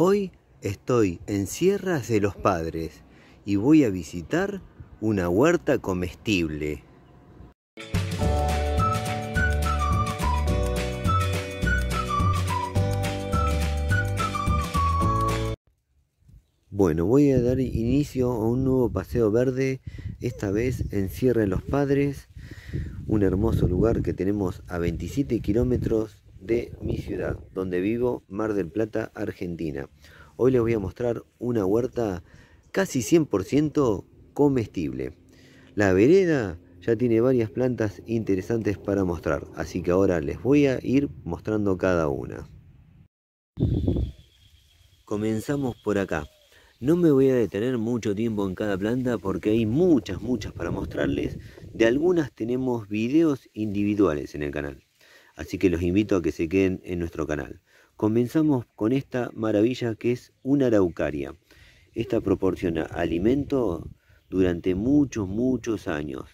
Hoy estoy en Sierras de los Padres y voy a visitar una huerta comestible. Bueno, voy a dar inicio a un nuevo paseo verde, esta vez en Sierra de los Padres, un hermoso lugar que tenemos a 27 kilómetros de mi ciudad, donde vivo, Mar del Plata, Argentina. Hoy les voy a mostrar una huerta casi 100% comestible. La vereda ya tiene varias plantas interesantes para mostrar, así que ahora les voy a ir mostrando cada una. Comenzamos por acá. No me voy a detener mucho tiempo en cada planta porque hay muchas, muchas para mostrarles. De algunas tenemos videos individuales en el canal. Así que los invito a que se queden en nuestro canal. Comenzamos con esta maravilla que es una araucaria. Esta proporciona alimento durante muchos, muchos años.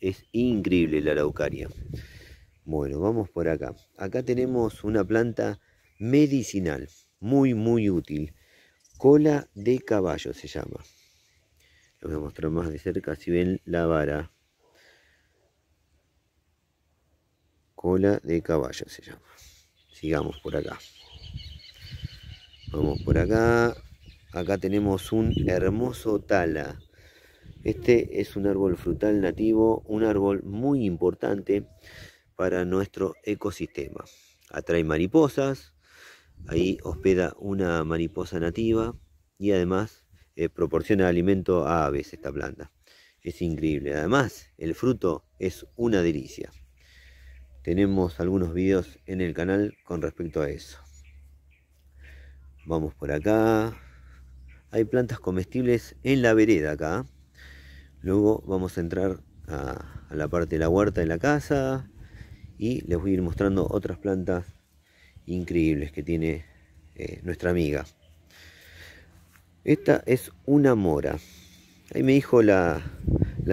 Es increíble la araucaria. Bueno, vamos por acá. Acá tenemos una planta medicinal, muy, muy útil. Cola de caballo se llama. Lo voy a mostrar más de cerca si ven la vara. ola de caballo se llama. Sigamos por acá. Vamos por acá. Acá tenemos un hermoso tala. Este es un árbol frutal nativo, un árbol muy importante para nuestro ecosistema. Atrae mariposas, ahí hospeda una mariposa nativa y además eh, proporciona alimento a aves esta planta. Es increíble. Además, el fruto es una delicia. Tenemos algunos videos en el canal con respecto a eso. Vamos por acá. Hay plantas comestibles en la vereda acá. Luego vamos a entrar a, la parte de la huerta de la casa. Y les voy a ir mostrando otras plantas increíbles que tiene eh, nuestra amiga. Esta es una mora. Ahí me dijo la,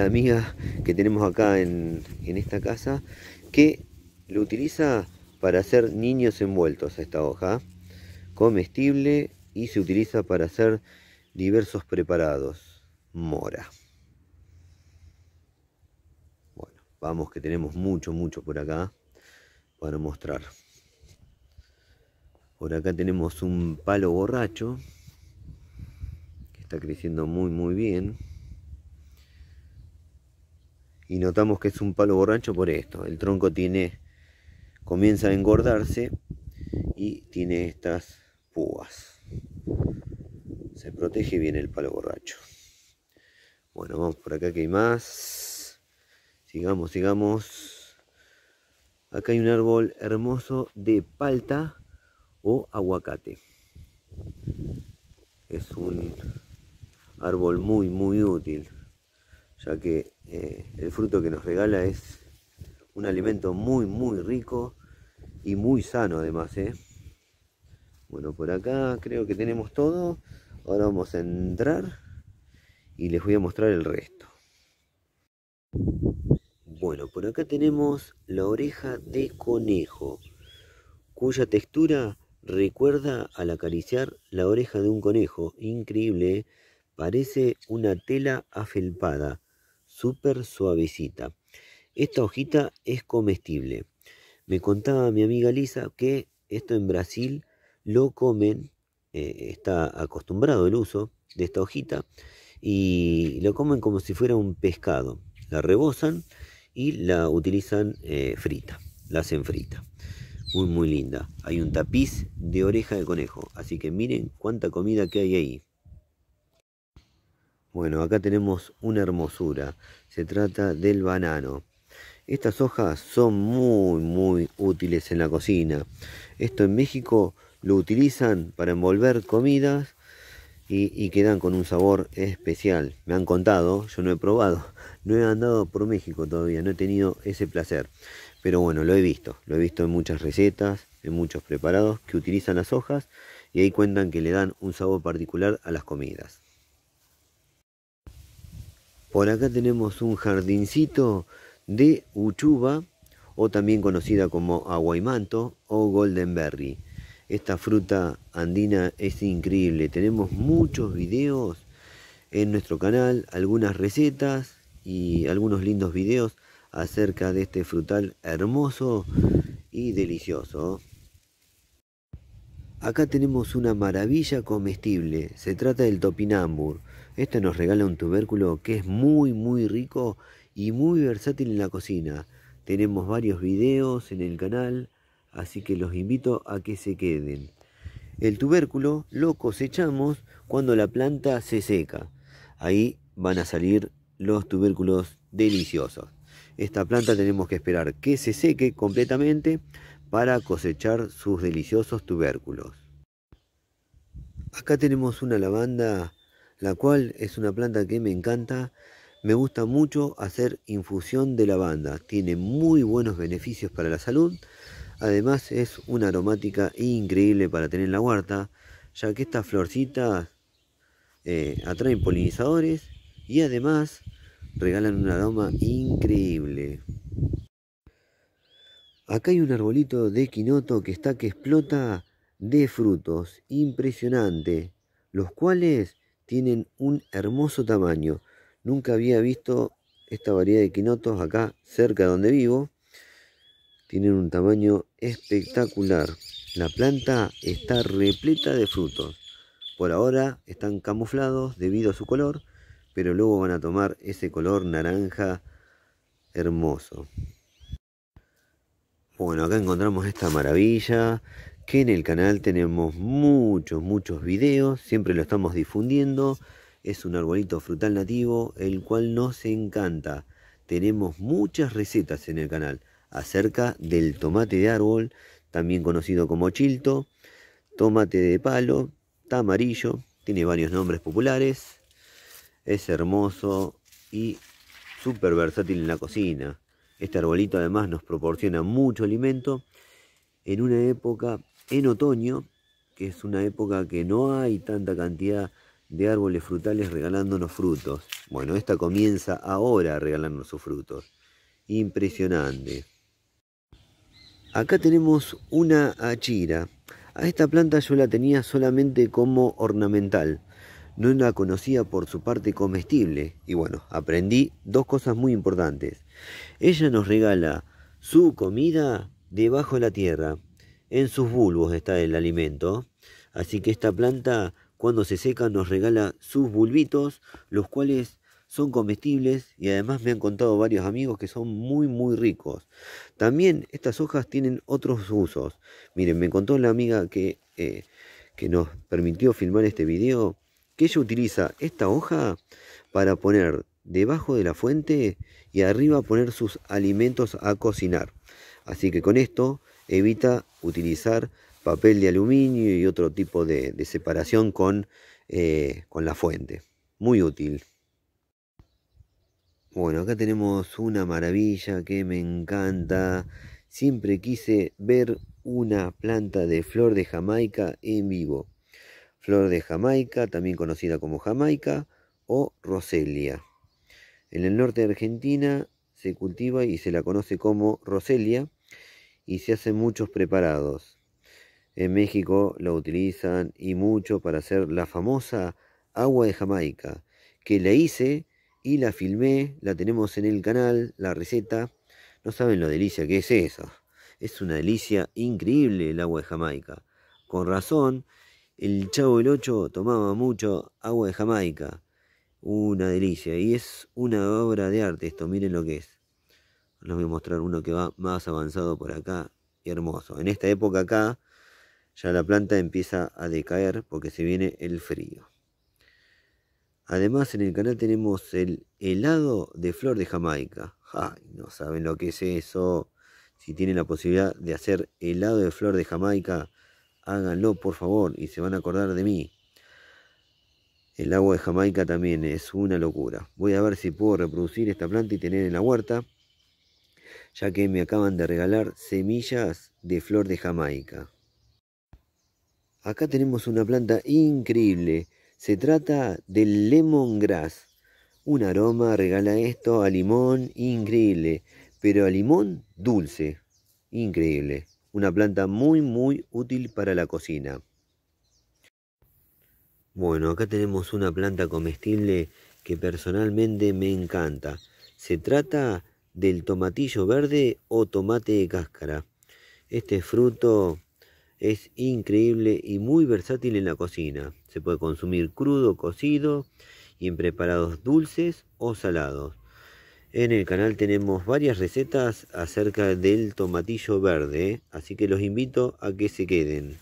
amiga que tenemos acá en, en, esta casa que lo utiliza para hacer niños envueltos a esta hoja, comestible y se utiliza para hacer diversos preparados. Mora. Bueno, vamos que tenemos mucho, mucho por acá para mostrar. Por acá tenemos un palo borracho que está creciendo muy, muy bien. Y notamos que es un palo borracho por esto. El tronco tiene comienza a engordarse y tiene estas púas. Se protege bien el palo borracho. Bueno, vamos por acá que hay más. Sigamos, sigamos. Acá hay un árbol hermoso de palta o aguacate. Es un árbol muy, muy útil, ya que eh, el fruto que nos regala es un alimento muy, muy rico y muy sano además. ¿eh? Bueno, por acá creo que tenemos todo. Ahora vamos a entrar y les voy a mostrar el resto. Bueno, por acá tenemos la oreja de conejo, cuya textura recuerda al acariciar la oreja de un conejo. Increíble, ¿eh? parece una tela afelpada, súper suavecita. Esta hojita es comestible. Me contaba mi amiga Lisa que esto en Brasil lo comen, eh, está acostumbrado el uso de esta hojita, y lo comen como si fuera un pescado. La rebosan y la utilizan eh, frita, la hacen frita. Muy, muy linda. Hay un tapiz de oreja de conejo, así que miren cuánta comida que hay ahí. Bueno, acá tenemos una hermosura. Se trata del banano. Estas hojas son muy muy útiles en la cocina. Esto en México lo utilizan para envolver comidas y, quedan con un sabor especial. Me han contado, yo no he probado, no he andado por México todavía, no he tenido ese placer. Pero bueno, lo he visto, lo he visto en muchas recetas, en muchos preparados que utilizan las hojas y ahí cuentan que le dan un sabor particular a las comidas. Por acá tenemos un jardincito de uchuva o también conocida como aguaimanto o goldenberry. Esta fruta andina es increíble. Tenemos muchos videos en nuestro canal, algunas recetas y algunos lindos videos acerca de este frutal hermoso y delicioso. Acá tenemos una maravilla comestible, se trata del topinambur. Este nos regala un tubérculo que es muy muy rico y muy versátil en la cocina. Tenemos varios videos en el canal, así que los invito a que se queden. El tubérculo lo cosechamos cuando la planta se seca. Ahí van a salir los tubérculos deliciosos. Esta planta tenemos que esperar que se seque completamente para cosechar sus deliciosos tubérculos. Acá tenemos una lavanda, la cual es una planta que me encanta me gusta mucho hacer infusión de lavanda, tiene muy buenos beneficios para la salud. Además es una aromática increíble para tener en la huerta, ya que estas florcitas eh, atraen polinizadores y además regalan un aroma increíble. Acá hay un arbolito de quinoto que está que explota de frutos, impresionante, los cuales tienen un hermoso tamaño. Nunca había visto esta variedad de quinotos acá cerca de donde vivo. Tienen un tamaño espectacular. La planta está repleta de frutos. Por ahora están camuflados debido a su color, pero luego van a tomar ese color naranja hermoso. Bueno, acá encontramos esta maravilla que en el canal tenemos muchos, muchos videos, siempre lo estamos difundiendo. Es un arbolito frutal nativo el cual nos encanta. Tenemos muchas recetas en el canal acerca del tomate de árbol, también conocido como chilto, tomate de palo, tamarillo, tiene varios nombres populares. Es hermoso y súper versátil en la cocina. Este arbolito además nos proporciona mucho alimento en una época, en otoño, que es una época que no hay tanta cantidad de árboles frutales regalándonos frutos. Bueno, esta comienza ahora a regalarnos sus frutos. Impresionante. Acá tenemos una achira. A esta planta yo la tenía solamente como ornamental. No la conocía por su parte comestible. Y bueno, aprendí dos cosas muy importantes. Ella nos regala su comida debajo de la tierra. En sus bulbos está el alimento. Así que esta planta cuando se seca nos regala sus bulbitos, los cuales son comestibles y además me han contado varios amigos que son muy muy ricos. También estas hojas tienen otros usos. Miren, me contó la amiga que, eh, que nos permitió filmar este video que ella utiliza esta hoja para poner debajo de la fuente y arriba poner sus alimentos a cocinar. Así que con esto evita utilizar papel de aluminio y otro tipo de, separación con, eh, con la fuente. Muy útil. Bueno, acá tenemos una maravilla que me encanta. Siempre quise ver una planta de flor de Jamaica en vivo. Flor de Jamaica, también conocida como Jamaica o Roselia. En el norte de Argentina se cultiva y se la conoce como Roselia y se hacen muchos preparados. En México la utilizan y mucho para hacer la famosa agua de Jamaica, que la hice y la filmé, la tenemos en el canal, la receta. No saben lo delicia que es eso. Es una delicia increíble el agua de Jamaica. Con razón, el Chavo el ocho tomaba mucho agua de Jamaica. Una delicia. Y es una obra de arte esto, miren lo que es. Les voy a mostrar uno que va más avanzado por acá. Y hermoso. En esta época acá ya la planta empieza a decaer porque se viene el frío. Además en el canal tenemos el helado de flor de Jamaica. no saben lo que es eso. Si tienen la posibilidad de hacer helado de flor de Jamaica, háganlo por favor y se van a acordar de mí. El agua de Jamaica también es una locura. Voy a ver si puedo reproducir esta planta y tener en la huerta, ya que me acaban de regalar semillas de flor de Jamaica. Acá tenemos una planta increíble. Se trata del lemongrass. Un aroma regala esto a limón increíble, pero a limón dulce. Increíble. Una planta muy muy útil para la cocina. Bueno, acá tenemos una planta comestible que personalmente me encanta. Se trata del tomatillo verde o tomate de cáscara. Este fruto es increíble y muy versátil en la cocina. Se puede consumir crudo, cocido y en preparados dulces o salados. En el canal tenemos varias recetas acerca del tomatillo verde, así que los invito a que se queden.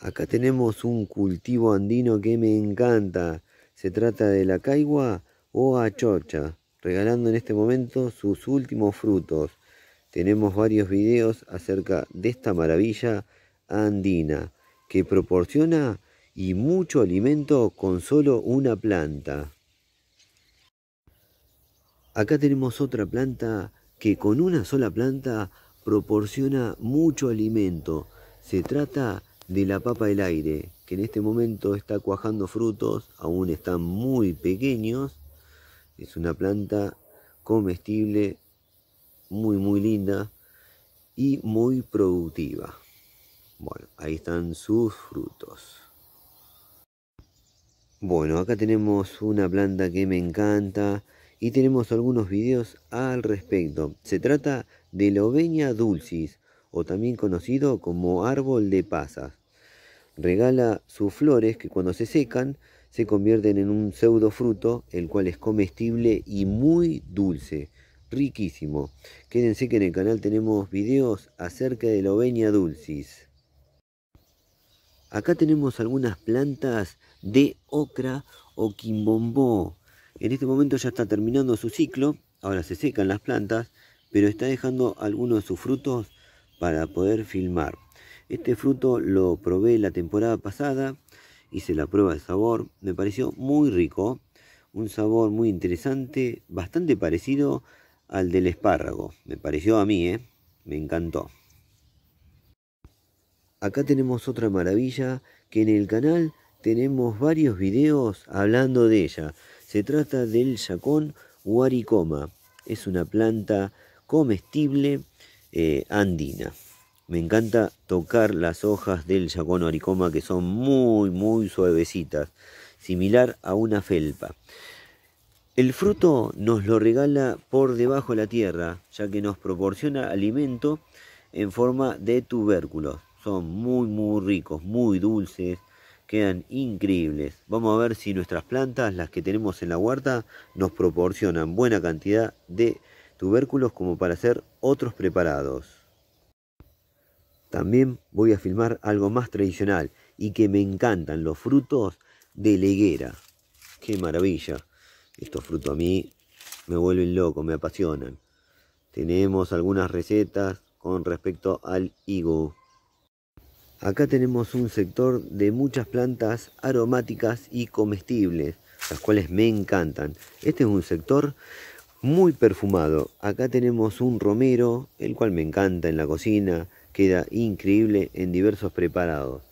Acá tenemos un cultivo andino que me encanta. Se trata de la caigua o achocha, regalando en este momento sus últimos frutos. Tenemos varios videos acerca de esta maravilla andina que proporciona y mucho alimento con solo una planta. Acá tenemos otra planta que con una sola planta proporciona mucho alimento. Se trata de la papa del aire, que en este momento está cuajando frutos, aún están muy pequeños. Es una planta comestible muy, muy linda y muy productiva. Bueno, ahí están sus frutos. Bueno, acá tenemos una planta que me encanta y tenemos algunos videos al respecto. Se trata de Lovenia dulcis o también conocido como árbol de pasas. Regala sus flores que cuando se secan se convierten en un pseudo fruto, el cual es comestible y muy dulce riquísimo. Quédense que en el canal tenemos videos acerca de la venia dulcis. Acá tenemos algunas plantas de ocra o quimbombó. En este momento ya está terminando su ciclo, ahora se secan las plantas, pero está dejando algunos de sus frutos para poder filmar. Este fruto lo probé la temporada pasada, hice la prueba de sabor, me pareció muy rico, un sabor muy interesante, bastante parecido al del espárrago. Me pareció a mí, ¿eh? Me encantó. Acá tenemos otra maravilla que en el canal tenemos varios videos hablando de ella. Se trata del yacón oricoma. Es una planta comestible eh, andina. Me encanta tocar las hojas del yacón oricoma que son muy, muy suavecitas, similar a una felpa. El fruto nos lo regala por debajo de la tierra, ya que nos proporciona alimento en forma de tubérculos. Son muy, muy ricos, muy dulces, quedan increíbles. Vamos a ver si nuestras plantas, las que tenemos en la huerta, nos proporcionan buena cantidad de tubérculos como para hacer otros preparados. También voy a filmar algo más tradicional y que me encantan los frutos de leguera. ¡Qué maravilla! Estos frutos a mí me vuelven loco, me apasionan. Tenemos algunas recetas con respecto al higo. Acá tenemos un sector de muchas plantas aromáticas y comestibles, las cuales me encantan. Este es un sector muy perfumado. Acá tenemos un romero, el cual me encanta en la cocina, queda increíble en diversos preparados.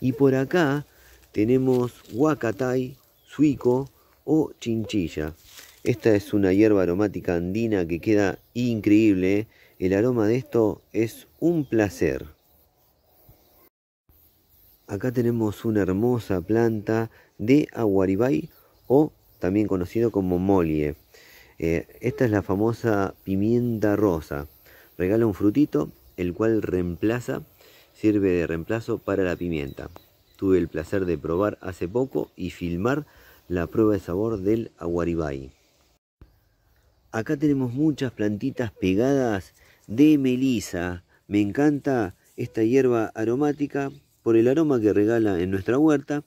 Y por acá tenemos huacatay, suico, o chinchilla. Esta es una hierba aromática andina que queda increíble. ¿eh? El aroma de esto es un placer. Acá tenemos una hermosa planta de aguaribay o también conocido como molie. Eh, esta es la famosa pimienta rosa. Regala un frutito, el cual reemplaza, sirve de reemplazo para la pimienta. Tuve el placer de probar hace poco y filmar la prueba de sabor del aguaribay. Acá tenemos muchas plantitas pegadas de melisa. Me encanta esta hierba aromática por el aroma que regala en nuestra huerta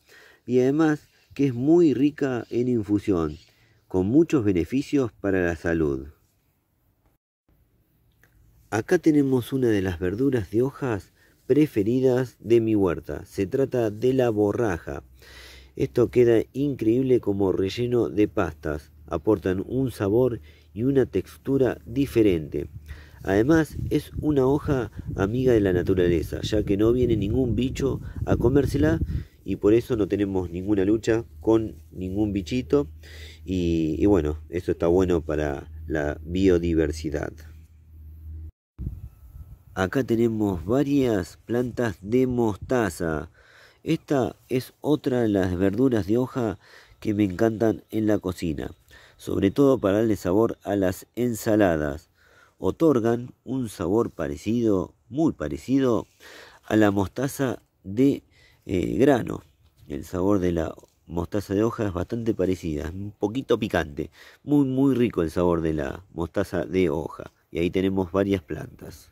y además que es muy rica en infusión, con muchos beneficios para la salud. Acá tenemos una de las verduras de hojas preferidas de mi huerta. Se trata de la borraja. Esto queda increíble como relleno de pastas, aportan un sabor y una textura diferente. Además, es una hoja amiga de la naturaleza, ya que no viene ningún bicho a comérsela y por eso no tenemos ninguna lucha con ningún bichito. Y, y bueno, eso está bueno para la biodiversidad. Acá tenemos varias plantas de mostaza esta es otra de las verduras de hoja que me encantan en la cocina, sobre todo para darle sabor a las ensaladas. Otorgan un sabor parecido, muy parecido, a la mostaza de eh, grano. El sabor de la mostaza de hoja es bastante parecida, un poquito picante, muy muy rico el sabor de la mostaza de hoja. Y ahí tenemos varias plantas.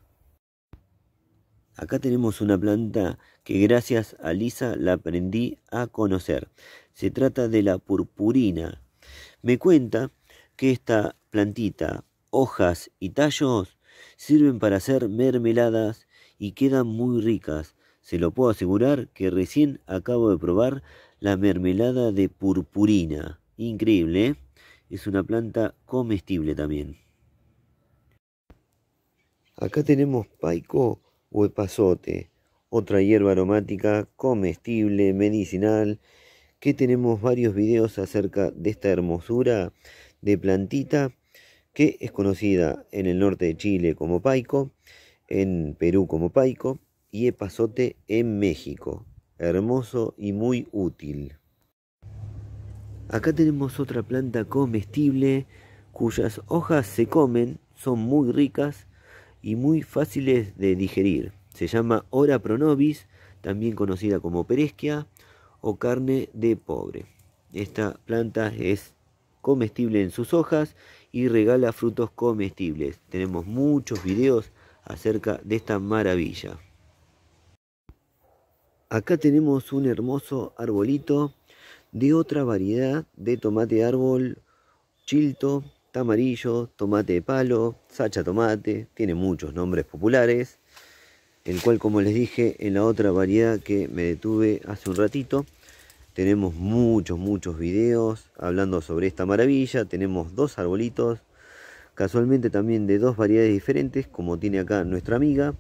Acá tenemos una planta que gracias a Lisa la aprendí a conocer. Se trata de la purpurina. Me cuenta que esta plantita, hojas y tallos sirven para hacer mermeladas y quedan muy ricas. Se lo puedo asegurar que recién acabo de probar la mermelada de purpurina. Increíble, ¿eh? Es una planta comestible también. Acá tenemos paico o epazote otra hierba aromática comestible, medicinal, que tenemos varios videos acerca de esta hermosura de plantita que es conocida en el norte de Chile como paico, en Perú como paico y epazote en México. Hermoso y muy útil. Acá tenemos otra planta comestible cuyas hojas se comen, son muy ricas y muy fáciles de digerir. Se llama ora pronobis, también conocida como peresquia o carne de pobre. Esta planta es comestible en sus hojas y regala frutos comestibles. Tenemos muchos videos acerca de esta maravilla. Acá tenemos un hermoso arbolito de otra variedad de tomate de árbol, chilto, tamarillo, tomate de palo, sacha tomate, tiene muchos nombres populares el cual como les dije en la otra variedad que me detuve hace un ratito, tenemos muchos, muchos videos hablando sobre esta maravilla, tenemos dos arbolitos, casualmente también de dos variedades diferentes, como tiene acá nuestra amiga,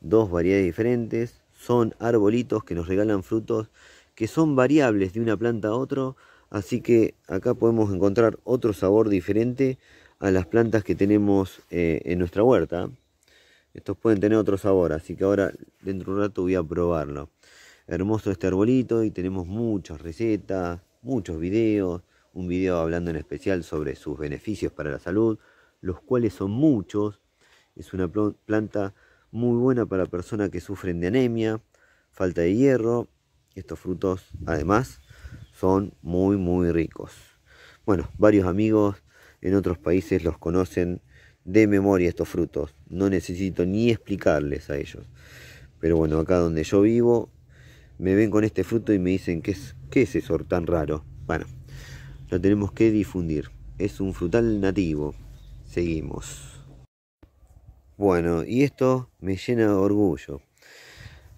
dos variedades diferentes, son arbolitos que nos regalan frutos que son variables de una planta a otra, así que acá podemos encontrar otro sabor diferente a las plantas que tenemos eh, en nuestra huerta. Estos pueden tener otro sabor, así que ahora dentro de un rato voy a probarlo. Hermoso este arbolito y tenemos muchas recetas, muchos videos, un video hablando en especial sobre sus beneficios para la salud, los cuales son muchos. Es una planta muy buena para personas que sufren de anemia, falta de hierro. Estos frutos además son muy muy ricos. Bueno, varios amigos en otros países los conocen de memoria estos frutos. No necesito ni explicarles a ellos. Pero bueno, acá donde yo vivo, me ven con este fruto y me dicen, ¿qué es, qué es eso tan raro? Bueno, lo tenemos que difundir. Es un frutal nativo. Seguimos. Bueno, y esto me llena de orgullo.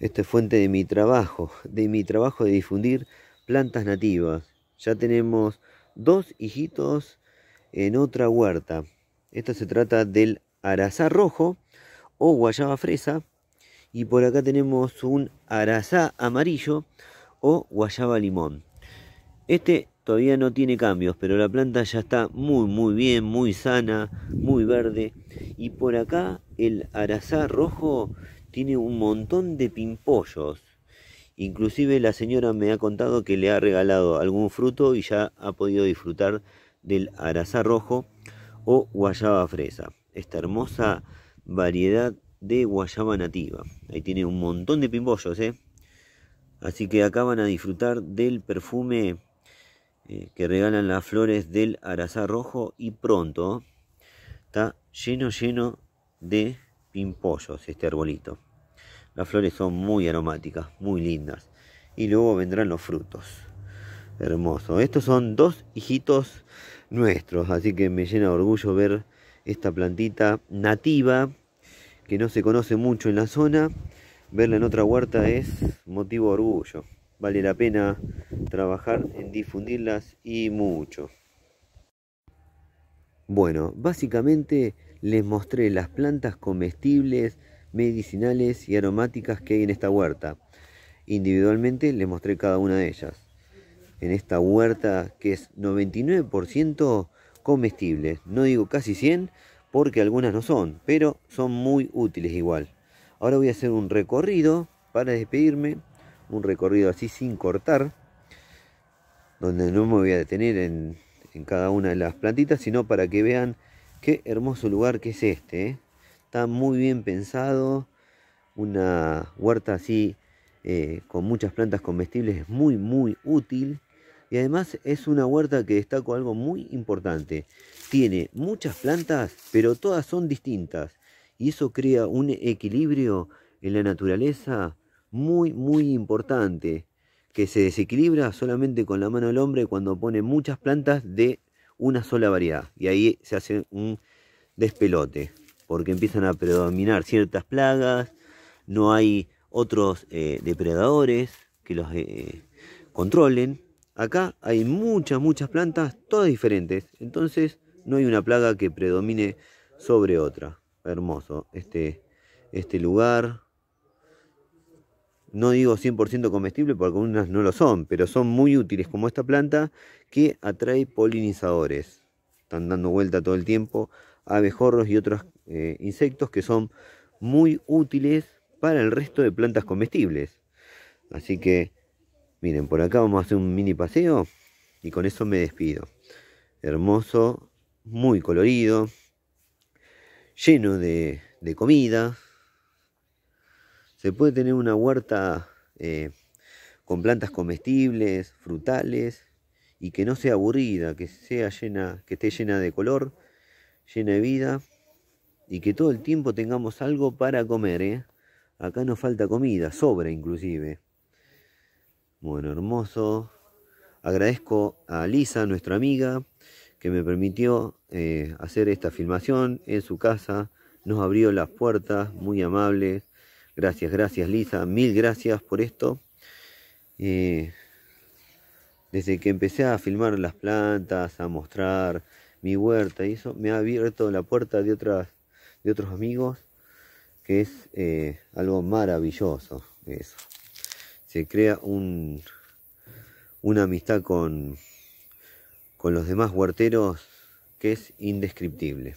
Esta es fuente de mi trabajo, de mi trabajo de difundir plantas nativas. Ya tenemos dos hijitos en otra huerta. Esto se trata del arazá rojo o guayaba fresa. Y por acá tenemos un arazá amarillo o guayaba limón. Este todavía no tiene cambios, pero la planta ya está muy muy bien, muy sana, muy verde. Y por acá el arazá rojo tiene un montón de pimpollos. Inclusive la señora me ha contado que le ha regalado algún fruto y ya ha podido disfrutar del arazá rojo o guayaba fresa. Esta hermosa variedad de guayaba nativa. Ahí tiene un montón de pimpollos ¿eh? Así que acá van a disfrutar del perfume eh, que regalan las flores del arazá rojo y pronto está lleno, lleno de pimpollos este arbolito. Las flores son muy aromáticas, muy lindas. Y luego vendrán los frutos. Hermoso. Estos son dos hijitos nuestros. Así que me llena de orgullo ver esta plantita nativa que no se conoce mucho en la zona. Verla en otra huerta es motivo de orgullo. Vale la pena trabajar en difundirlas y mucho. Bueno, básicamente les mostré las plantas comestibles, medicinales y aromáticas que hay en esta huerta. Individualmente les mostré cada una de ellas en esta huerta que es 99% comestible No digo casi 100 porque algunas no son, pero son muy útiles igual. Ahora voy a hacer un recorrido para despedirme, un recorrido así sin cortar, donde no me voy a detener en, cada una de las plantitas, sino para que vean qué hermoso lugar que es este. ¿eh? Está muy bien pensado, una huerta así eh, con muchas plantas comestibles es muy muy útil y además es una huerta que destaco algo muy importante. Tiene muchas plantas, pero todas son distintas. Y eso crea un equilibrio en la naturaleza muy, muy importante, que se desequilibra solamente con la mano del hombre cuando pone muchas plantas de una sola variedad. Y ahí se hace un despelote, porque empiezan a predominar ciertas plagas, no hay otros eh, depredadores que los eh, controlen Acá hay muchas, muchas plantas, todas diferentes. Entonces no hay una plaga que predomine sobre otra. Hermoso este, este lugar. No digo 100% comestible porque algunas no lo son, pero son muy útiles como esta planta que atrae polinizadores. Están dando vuelta todo el tiempo abejorros y otros eh, insectos que son muy útiles para el resto de plantas comestibles. Así que Miren, por acá vamos a hacer un mini paseo y con eso me despido. Hermoso, muy colorido, lleno de, comida. Se puede tener una huerta eh, con plantas comestibles, frutales y que no sea aburrida, que sea llena, que esté llena de color, llena de vida y que todo el tiempo tengamos algo para comer. ¿eh? Acá nos falta comida, sobra inclusive. Bueno, hermoso. Agradezco a Lisa, nuestra amiga, que me permitió eh, hacer esta filmación en su casa. Nos abrió las puertas, muy amable. Gracias, gracias Lisa, mil gracias por esto. Eh, desde que empecé a filmar las plantas, a mostrar mi huerta y eso, me ha abierto la puerta de, otras, de otros amigos, que es eh, algo maravilloso eso se crea un, una amistad con, con los demás huerteros que es indescriptible.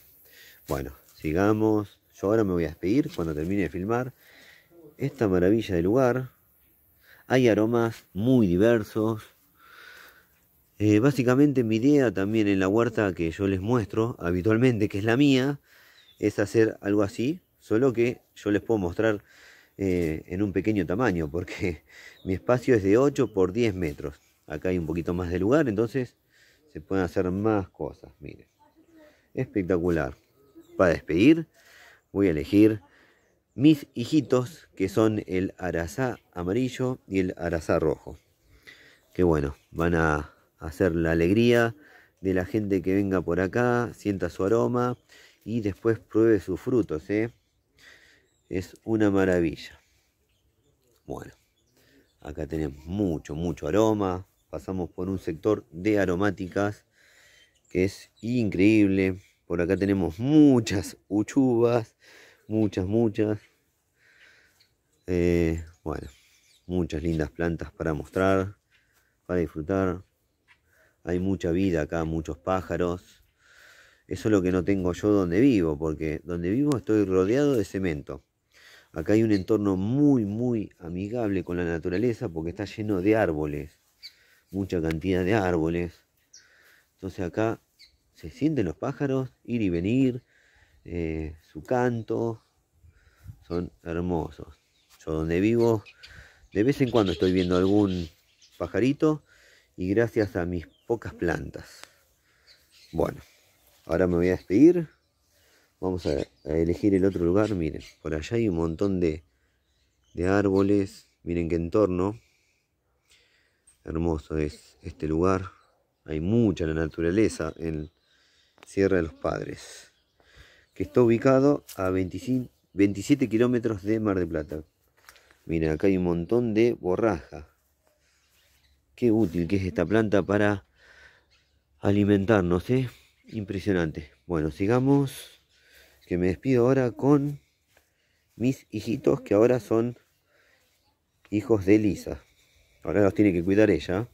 Bueno, sigamos. Yo ahora me voy a despedir cuando termine de filmar esta maravilla de lugar. Hay aromas muy diversos. Eh, básicamente mi idea también en la huerta que yo les muestro habitualmente, que es la mía, es hacer algo así, solo que yo les puedo mostrar eh, en un pequeño tamaño, porque mi espacio es de 8 por 10 metros. Acá hay un poquito más de lugar, entonces se pueden hacer más cosas, miren. Espectacular. Para despedir, voy a elegir mis hijitos, que son el arazá amarillo y el arazá rojo. Que bueno, van a hacer la alegría de la gente que venga por acá, sienta su aroma y después pruebe sus frutos, ¿eh? es una maravilla. Bueno, acá tenemos mucho, mucho aroma. Pasamos por un sector de aromáticas que es increíble. Por acá tenemos muchas uchubas, muchas, muchas. Eh, bueno, muchas lindas plantas para mostrar, para disfrutar. Hay mucha vida acá, muchos pájaros. Eso es lo que no tengo yo donde vivo, porque donde vivo estoy rodeado de cemento. Acá hay un entorno muy, muy amigable con la naturaleza porque está lleno de árboles, mucha cantidad de árboles. Entonces acá se sienten los pájaros, ir y venir, eh, su canto, son hermosos. Yo donde vivo, de vez en cuando estoy viendo algún pajarito y gracias a mis pocas plantas. Bueno, ahora me voy a despedir. Vamos a, elegir el otro lugar, miren, por allá hay un montón de, árboles, miren qué entorno. Hermoso es este lugar, hay mucha la naturaleza en Sierra de los Padres, que está ubicado a 27 kilómetros de Mar de Plata. Miren, acá hay un montón de borraja. Qué útil que es esta planta para alimentarnos, ¿eh? Impresionante. Bueno, sigamos que me despido ahora con mis hijitos que ahora son hijos de Lisa. Ahora los tiene que cuidar ella.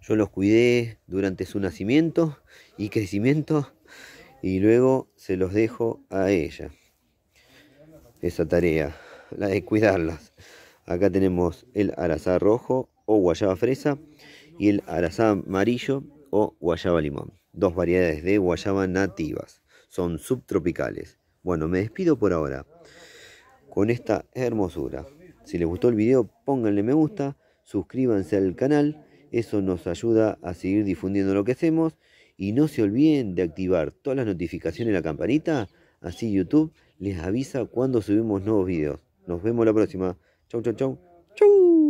Yo los cuidé durante su nacimiento y crecimiento y luego se los dejo a ella. Esa tarea, la de cuidarlas. Acá tenemos el arazá rojo o guayaba fresa y el arazá amarillo o guayaba limón. Dos variedades de guayaba nativas son subtropicales. Bueno, me despido por ahora con esta hermosura. Si les gustó el video, pónganle me gusta, suscríbanse al canal, eso nos ayuda a seguir difundiendo lo que hacemos y no se olviden de activar todas las notificaciones y la campanita, así YouTube les avisa cuando subimos nuevos videos. Nos vemos la próxima. Chau, chau, chau. Chau.